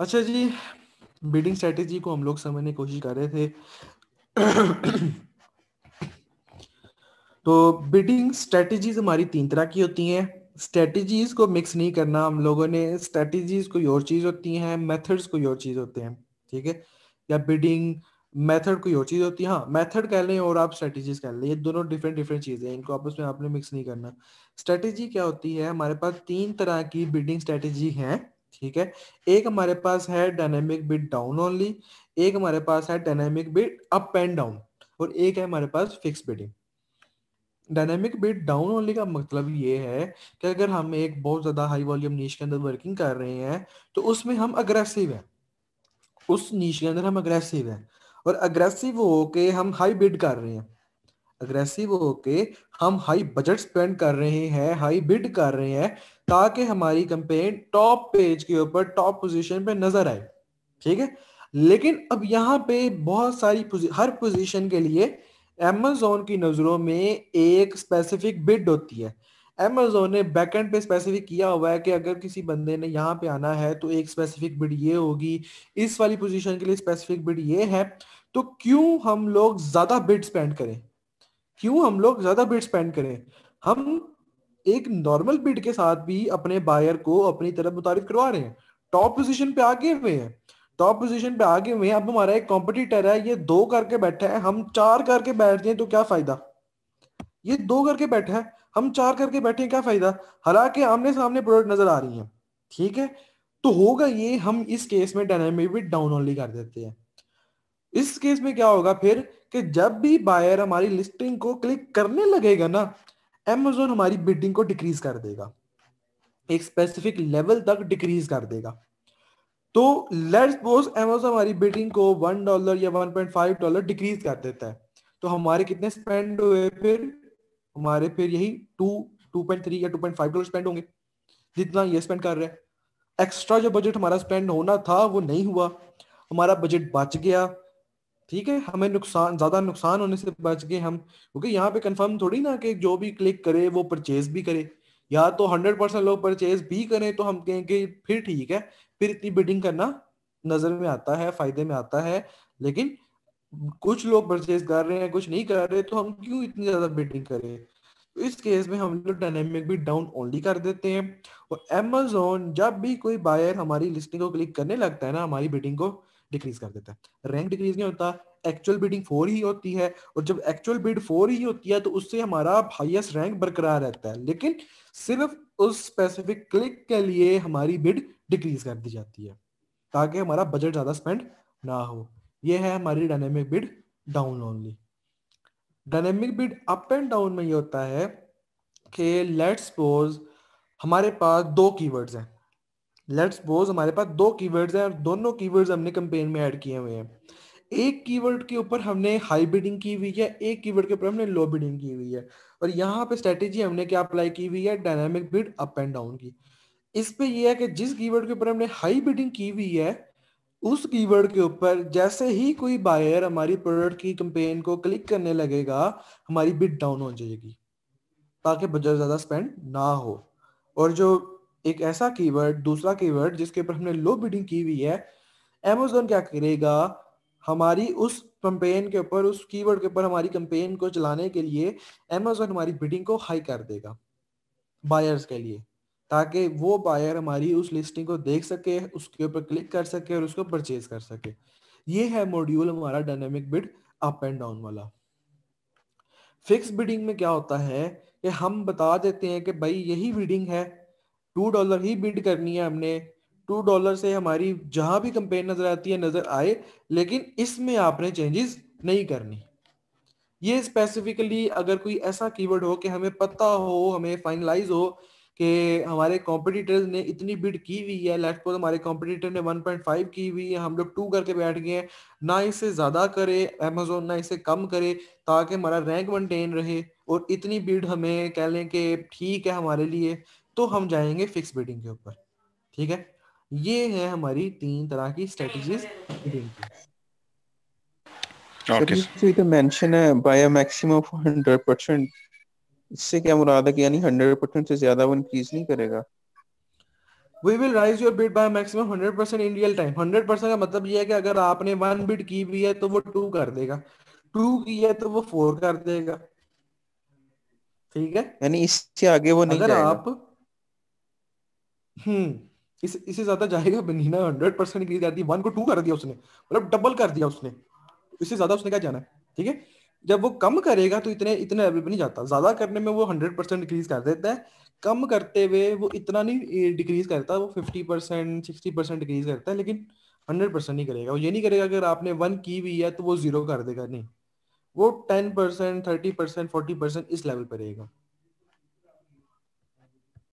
अच्छा जी bidding strategy को हम लोग समझने की कोशिश कर रहे थे तो बिडिंग स्ट्रेटेजीज हमारी तीन तरह की होती हैं स्ट्रेटेजीज को मिक्स नहीं करना हम लोगों ने स्ट्रेटेजीज कोई और चीज़ होती हैं मेथड्स कोई और चीज़ होते हैं ठीक है या बिडिंग मेथड कोई और चीज़ होती है हाँ मेथड कह लें और आप स्ट्रेटेजीज कह लें ये दोनों डिफरेंट डिफरेंट चीज़ें हैं इनको आपस में आपने मिक्स नहीं करना स्ट्रेटेजी क्या होती है हमारे पास तीन तरह की बिडिंग स्ट्रेटेजी है ठीक है एक हमारे पास है डायनेमिक बिट डाउन ओनली एक हमारे पास है dynamic bid up and down और एक है हमारे पास fix bidding dynamic bid down only का मतलब ये है कि अगर हम एक बहुत ज़्यादा हाई वॉल्यूम नीच के अंदर वर्किंग कर रहे हैं तो उसमें हम अग्रेसिव हैं उस नीच के अंदर हम अग्रेसिव हैं और अग्रेसिव होके हम हाई बिड कर रहे हैं अग्रेसिव होके हम हाई बजट स्पेंड कर रहे हैं हाई बिड कर रहे हैं ताकि हमारी कंपेन टॉप पेज के ऊपर टॉप पोजीशन पे नजर आए ठीक है लेकिन अब यहाँ पे बहुत सारी हर पोजीशन के लिए एमेजोन की नजरों में एक स्पेसिफिक बिड होती है एमेजोन ने बैकएंड पे स्पेसिफिक किया हुआ है कि अगर किसी बंदे ने यहाँ पे आना है तो एक स्पेसिफिक बिड ये होगी इस वाली पोजीशन के लिए स्पेसिफिक बिड ये है तो क्यों हम लोग ज्यादा बिड स्पेंड करें क्यों हम लोग ज्यादा बिट स्पेंड करें हम एक नॉर्मल बिट के साथ भी अपने बायर को अपनी तरफ मुतारिफ करवा रहे हैं टॉप पोजीशन पे आगे हुए हैं टॉप पोजीशन पे आगे हुए हैं अब हमारा एक कॉम्पिटिटर है ये दो करके बैठा है हम चार करके बैठते हैं तो क्या फायदा ये दो करके बैठा है हम चार करके बैठे हैं क्या फायदा हालांकि आमने सामने प्रोडक्ट नजर आ रही है ठीक है तो होगा ये हम इस केस में डायनामिक भी डाउन ओनली कर देते हैं इस केस में क्या होगा फिर कि जब भी बायर हमारी लिस्टिंग को क्लिक करने लगेगा ना एमेजोन हमारी बिडिंग को डिक्रीज कर देगा एक स्पेसिफिक लेवल तक डिक्रीज कर देगा तो लेट्स सपोज एमेजोन हमारी बिडिंग को वन डॉलर या one point five dollar decrease कर देता है तो हमारे कितने स्पेंड हुए फिर हमारे फिर यही टू टू पॉइंट थ्री या two point five dollar spend होंगे जितना ये स्पेंड कर रहे हैं एक्स्ट्रा जो बजट हमारा स्पेंड होना था वो नहीं हुआ हमारा बजट बच गया ठीक है हमें नुकसान ज्यादा नुकसान होने से बच गए हम क्योंकि यहाँ पे कंफर्म थोड़ी ना कि जो भी क्लिक करे वो परचेज भी करे या तो हंड्रेड परसेंट लोग परचेज भी करें तो हम कहेंगे फिर ठीक है फिर इतनी बिडिंग करना नजर में आता है फायदे में आता है लेकिन कुछ लोग परचेज कर रहे हैं कुछ नहीं कर रहे तो हम क्यों इतनी ज्यादा बिडिंग करें तो इस केस में हम लोग डायनेमिक भी डाउन ओनली कर देते हैं और एमेजोन जब भी कोई बायर हमारी लिस्टिंग को क्लिक करने लगता है ना हमारी बिडिंग को डिक्रीज कर देता है रैंक डिक्रीज नहीं होता एक्चुअल बिडिंग फोर ही होती है और जब एक्चुअल बिड फोर ही होती है तो उससे हमारा हाइएस्ट रैंक बरकरार रहता है लेकिन सिर्फ उस स्पेसिफिक क्लिक के लिए हमारी बिड डिक्रीज कर दी जाती है ताकि हमारा बजट ज़्यादा स्पेंड ना हो ये है हमारी dynamic bid down only dynamic bid up and down में ये होता है कि लेट्स सपोज हमारे पास दो कीवर्ड्स हैं लेट सपोज हमारे पास दो कीवर्ड्स हैं और दोनों कीवर्ड्स हमने कंपेन में ऐड किए हुए हैं एक कीवर्ड के ऊपर हमने हाई बिडिंग की हुई है एक कीवर्ड के ऊपर हमने लो बिडिंग की हुई है और यहाँ पे स्ट्रेटेजी हमने क्या अप्लाई की हुई है dynamic bid up and down की इस पे ये है कि जिस कीवर्ड के ऊपर हमने हाई बिडिंग की हुई है उस कीवर्ड के ऊपर जैसे ही कोई बायर हमारी प्रोडक्ट की कंपेन को क्लिक करने लगेगा हमारी बिड डाउन हो जाएगी ताकि बजट ज़्यादा स्पेंड ना हो और जो एक ऐसा कीवर्ड दूसरा कीवर्ड जिसके ऊपर हमने लो बिडिंग की हुई है अमेजोन क्या करेगा हमारी उस कंपेन के ऊपर उस कीवर्ड के ऊपर हमारी कंपेन को चलाने के लिए अमेजोन हमारी बिडिंग को हाई कर देगा बायर्स के लिए ताकि वो बायर हमारी उस लिस्टिंग को देख सके उसके ऊपर क्लिक कर सके और उसको परचेज कर सके ये है मॉड्यूल हमारा dynamic bid up and down वाला फिक्स बिडिंग में क्या होता है कि हम बता देते हैं कि भाई यही बिडिंग है टू डॉलर ही बिड करनी है हमने टू डॉलर से हमारी जहां भी कंपेन नजर आती है नजर आए लेकिन इसमें आपने चेंजेस नहीं करनी ये स्पेसिफिकली अगर कोई ऐसा कीवर्ड हो कि हमें पता हो हमें फाइनलाइज हो कि हमारे कॉम्पिटिटर्स ने इतनी बिड की हुई है लेट सपोज हमारे कॉम्पिटिटर ने 1.5 की हुई है हम लोग टू करके बैठ गए हैं ना इसे ज़्यादा करे अमेजोन ना इसे कम करे ताकि हमारा रैंक मेंटेन रहे और इतनी बिड हमें कह लें कि ठीक है हमारे लिए तो हम जाएंगे फिक्स बीटिंग के ऊपर ठीक है ये है हमारी तीन तरह की स्ट्रेटजीज बीटिंग की तो मेंशन है बाय अ मैक्सिमम ऑफ 100% इससे क्या मुराद है कि यानी 100% से ज्यादा वो इंक्रीज नहीं करेगा we will raise your by maximum 100% in real time 100% का मतलब ये है कि अगर आपने वन बिट की भी है तो वो टू कर देगा टू की है तो वो फोर कर देगा ठीक है यानी इससे आगे वो नहीं अगर जाएगा. आप इससे हम्म, इस इससे ज्यादा जाएगा बनी ना हंड्रेड परसेंट इंक्रीज कर दी वन को टू कर दिया उसने मतलब डबल कर दिया उसने इससे ज्यादा उसने क्या जाना है ठीक है जब वो कम करेगा तो इतने इतने लेवल पर नहीं जाता ज्यादा करने में वो हंड्रेड परसेंट डिक्रीज कर देता है कम करते हुए वो इतना नहीं डिक्रीज करता वो fifty percent sixty percent decrease करता है लेकिन हंड्रेड परसेंट नहीं करेगा वो ये नहीं करेगा अगर आपने वन की भी है तो वो जीरो कर देगा नहीं वो ten percent thirty percent forty percent इस लेवल पर रहेगा